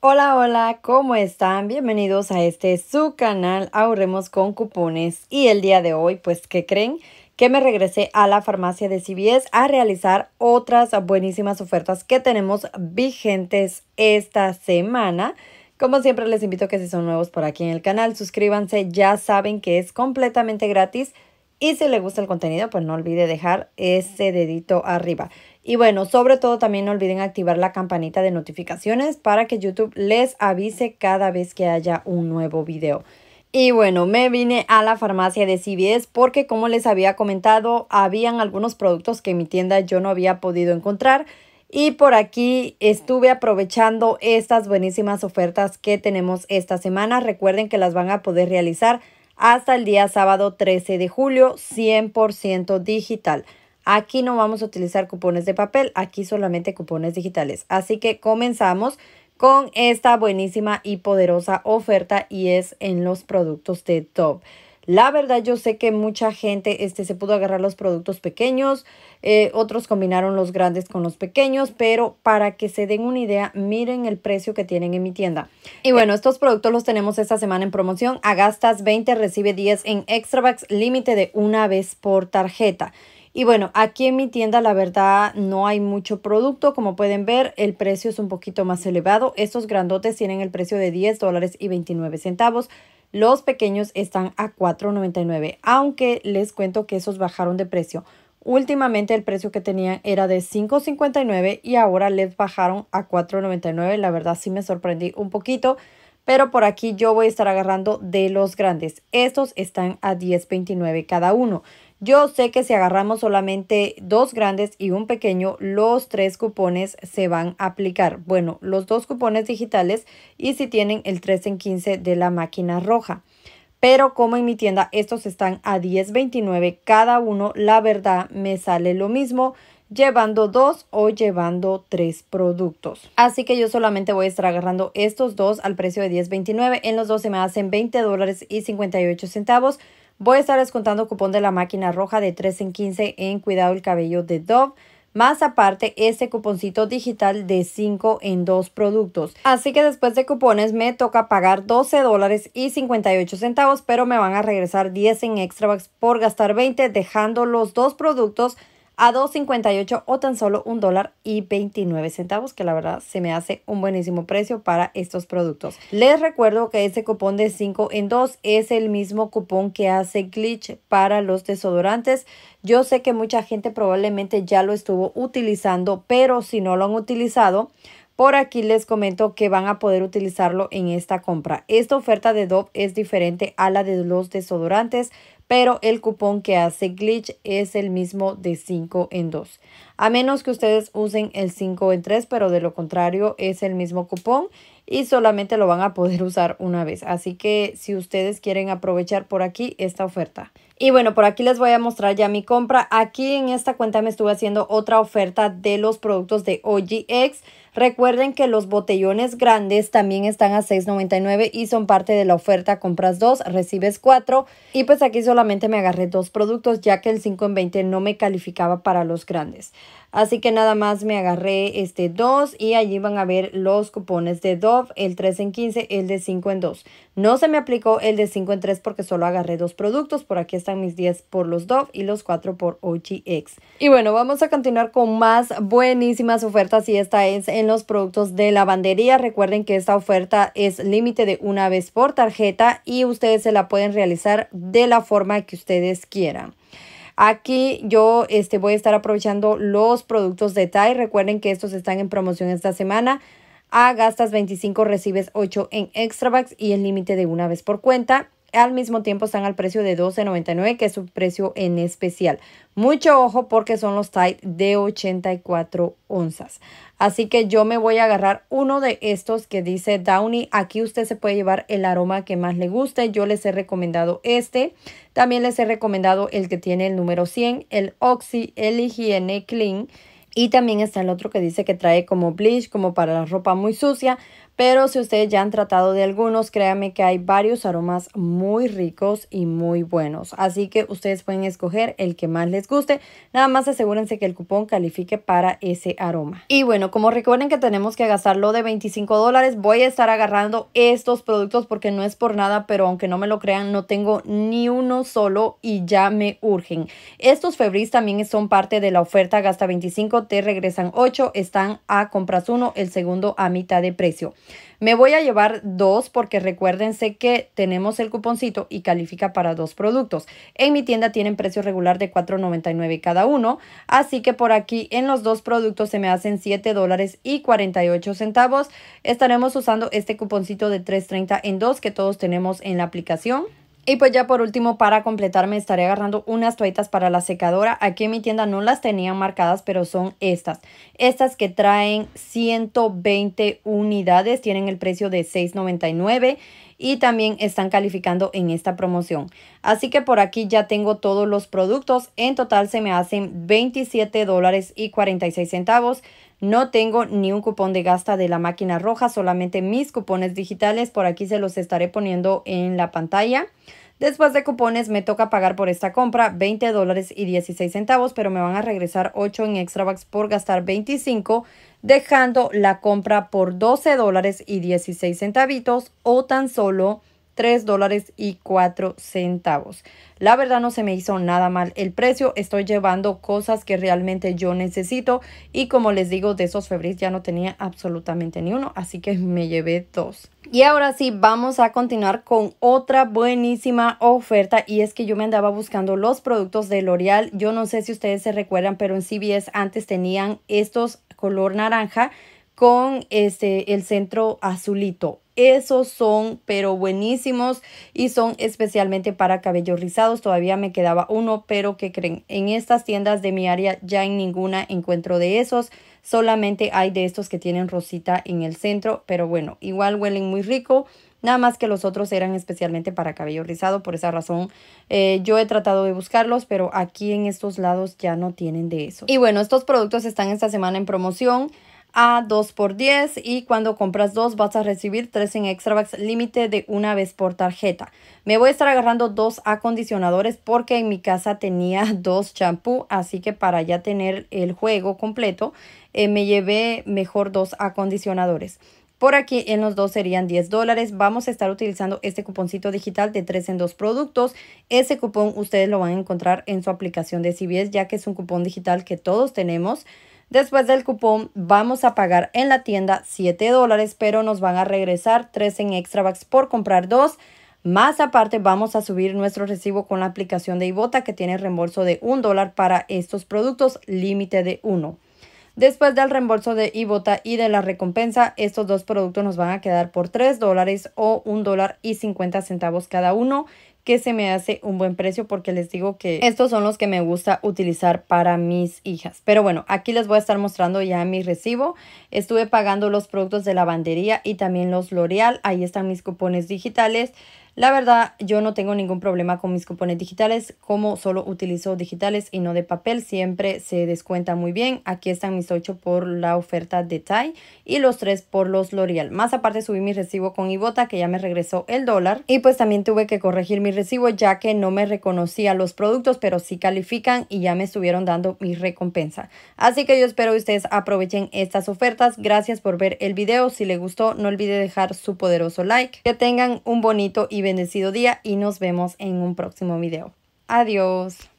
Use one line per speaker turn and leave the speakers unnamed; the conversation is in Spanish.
Hola, hola, ¿cómo están? Bienvenidos a este su canal Ahorremos con Cupones y el día de hoy, pues, ¿qué creen? Que me regresé a la farmacia de CBS a realizar otras buenísimas ofertas que tenemos vigentes esta semana. Como siempre les invito que si son nuevos por aquí en el canal, suscríbanse, ya saben que es completamente gratis y si les gusta el contenido, pues no olvide dejar ese dedito arriba. Y bueno, sobre todo también no olviden activar la campanita de notificaciones para que YouTube les avise cada vez que haya un nuevo video. Y bueno, me vine a la farmacia de CVS porque como les había comentado, habían algunos productos que en mi tienda yo no había podido encontrar. Y por aquí estuve aprovechando estas buenísimas ofertas que tenemos esta semana. Recuerden que las van a poder realizar hasta el día sábado 13 de julio, 100% digital. Aquí no vamos a utilizar cupones de papel, aquí solamente cupones digitales. Así que comenzamos con esta buenísima y poderosa oferta y es en los productos de Top. La verdad, yo sé que mucha gente este, se pudo agarrar los productos pequeños, eh, otros combinaron los grandes con los pequeños, pero para que se den una idea, miren el precio que tienen en mi tienda. Y bueno, estos productos los tenemos esta semana en promoción. A gastas 20 recibe 10 en extra bucks, límite de una vez por tarjeta. Y bueno, aquí en mi tienda la verdad no hay mucho producto. Como pueden ver, el precio es un poquito más elevado. Estos grandotes tienen el precio de 10 dólares y 29 centavos. Los pequeños están a 4.99, aunque les cuento que esos bajaron de precio. Últimamente el precio que tenían era de 5.59 y ahora les bajaron a 4.99. La verdad sí me sorprendí un poquito, pero por aquí yo voy a estar agarrando de los grandes. Estos están a 10.29 cada uno. Yo sé que si agarramos solamente dos grandes y un pequeño, los tres cupones se van a aplicar. Bueno, los dos cupones digitales y si tienen el 3 en 15 de la máquina roja. Pero como en mi tienda estos están a 10.29 cada uno, la verdad me sale lo mismo llevando dos o llevando tres productos. Así que yo solamente voy a estar agarrando estos dos al precio de 10.29. En los dos se me hacen $20.58 dólares y centavos. Voy a estar descontando cupón de la máquina roja de 3 en 15 en Cuidado el Cabello de Dove. Más aparte, este cuponcito digital de 5 en 2 productos. Así que después de cupones me toca pagar 12 dólares y 58 centavos, pero me van a regresar 10 en extra bucks por gastar 20, dejando los dos productos a 2.58 o tan solo un dólar y 29 centavos, que la verdad se me hace un buenísimo precio para estos productos. Les recuerdo que este cupón de 5 en 2 es el mismo cupón que hace Glitch para los desodorantes. Yo sé que mucha gente probablemente ya lo estuvo utilizando, pero si no lo han utilizado, por aquí les comento que van a poder utilizarlo en esta compra. Esta oferta de Dove es diferente a la de los desodorantes pero el cupón que hace glitch es el mismo de 5 en 2. A menos que ustedes usen el 5 en 3, pero de lo contrario es el mismo cupón y solamente lo van a poder usar una vez. Así que si ustedes quieren aprovechar por aquí esta oferta. Y bueno, por aquí les voy a mostrar ya mi compra. Aquí en esta cuenta me estuve haciendo otra oferta de los productos de OGX. Recuerden que los botellones grandes también están a $6.99 y son parte de la oferta compras 2, recibes 4. Y pues aquí solo solamente me agarré dos productos ya que el 5 en 20 no me calificaba para los grandes. Así que nada más me agarré este 2 y allí van a ver los cupones de Dove, el 3 en 15, el de 5 en 2. No se me aplicó el de 5 en 3 porque solo agarré dos productos. Por aquí están mis 10 por los Dove y los 4 por OGX. Y bueno, vamos a continuar con más buenísimas ofertas y esta es en los productos de lavandería. Recuerden que esta oferta es límite de una vez por tarjeta y ustedes se la pueden realizar de la forma que ustedes quieran. Aquí yo este, voy a estar aprovechando los productos de Tide. Recuerden que estos están en promoción esta semana. A gastas 25, recibes 8 en bags y el límite de una vez por cuenta. Al mismo tiempo están al precio de 12.99, que es su precio en especial. Mucho ojo porque son los Tide de 84 onzas. Así que yo me voy a agarrar uno de estos que dice Downy. Aquí usted se puede llevar el aroma que más le guste. Yo les he recomendado este. También les he recomendado el que tiene el número 100, el Oxy, el Higiene Clean y también está el otro que dice que trae como bleach, como para la ropa muy sucia, pero si ustedes ya han tratado de algunos, créanme que hay varios aromas muy ricos y muy buenos. Así que ustedes pueden escoger el que más les guste. Nada más asegúrense que el cupón califique para ese aroma. Y bueno, como recuerden que tenemos que gastarlo de 25 dólares, voy a estar agarrando estos productos porque no es por nada, pero aunque no me lo crean, no tengo ni uno solo y ya me urgen. Estos Febris también son parte de la oferta Gasta 25, te regresan 8, están a compras uno, el segundo a mitad de precio. Me voy a llevar dos porque recuérdense que tenemos el cuponcito y califica para dos productos. En mi tienda tienen precio regular de $4.99 cada uno, así que por aquí en los dos productos se me hacen $7 dólares y 48 centavos. Estaremos usando este cuponcito de $3.30 en dos que todos tenemos en la aplicación. Y pues ya por último, para completarme estaré agarrando unas toallitas para la secadora. Aquí en mi tienda no las tenía marcadas, pero son estas. Estas que traen 120 unidades, tienen el precio de $6.99 y también están calificando en esta promoción. Así que por aquí ya tengo todos los productos. En total se me hacen $27.46 y no tengo ni un cupón de gasta de la máquina roja, solamente mis cupones digitales. Por aquí se los estaré poniendo en la pantalla. Después de cupones me toca pagar por esta compra 20 dólares y 16 centavos, pero me van a regresar 8 en extra bucks por gastar 25, dejando la compra por 12 dólares y 16 centavitos o tan solo 3 dólares y 4 centavos. La verdad no se me hizo nada mal el precio. Estoy llevando cosas que realmente yo necesito. Y como les digo, de esos febris ya no tenía absolutamente ni uno. Así que me llevé dos. Y ahora sí, vamos a continuar con otra buenísima oferta y es que yo me andaba buscando los productos de L'Oreal. Yo no sé si ustedes se recuerdan, pero en CBS antes tenían estos color naranja con este el centro azulito esos son, pero buenísimos y son especialmente para cabellos rizados. Todavía me quedaba uno, pero que creen? En estas tiendas de mi área ya en ninguna encuentro de esos. Solamente hay de estos que tienen rosita en el centro, pero bueno, igual huelen muy rico. Nada más que los otros eran especialmente para cabello rizado, por esa razón eh, yo he tratado de buscarlos, pero aquí en estos lados ya no tienen de eso. Y bueno, estos productos están esta semana en promoción a 2 por 10 y cuando compras dos vas a recibir 3 en extra bucks límite de una vez por tarjeta. Me voy a estar agarrando dos acondicionadores porque en mi casa tenía dos champú, así que para ya tener el juego completo eh, me llevé mejor dos acondicionadores. Por aquí en los dos serían 10 dólares. Vamos a estar utilizando este cuponcito digital de 3 en 2 productos. Ese cupón ustedes lo van a encontrar en su aplicación de CBS ya que es un cupón digital que todos tenemos. Después del cupón vamos a pagar en la tienda 7 dólares, pero nos van a regresar 3 en extra bucks por comprar 2. Más aparte vamos a subir nuestro recibo con la aplicación de Ibota que tiene reembolso de 1 dólar para estos productos, límite de 1. Después del reembolso de Ibota y de la recompensa, estos dos productos nos van a quedar por 3 dólares o 1 dólar y 50 centavos cada uno que se me hace un buen precio porque les digo que estos son los que me gusta utilizar para mis hijas. Pero bueno, aquí les voy a estar mostrando ya mi recibo. Estuve pagando los productos de lavandería y también los L'Oreal. Ahí están mis cupones digitales. La verdad, yo no tengo ningún problema con mis componentes digitales, como solo utilizo digitales y no de papel, siempre se descuenta muy bien. Aquí están mis 8 por la oferta de TAI y los 3 por los L'Oreal. Más aparte subí mi recibo con Ibota, que ya me regresó el dólar. Y pues también tuve que corregir mi recibo, ya que no me reconocía los productos, pero sí califican y ya me estuvieron dando mi recompensa. Así que yo espero que ustedes aprovechen estas ofertas. Gracias por ver el video. Si les gustó, no olvide dejar su poderoso like. Que tengan un bonito y bendecido día y nos vemos en un próximo video. Adiós.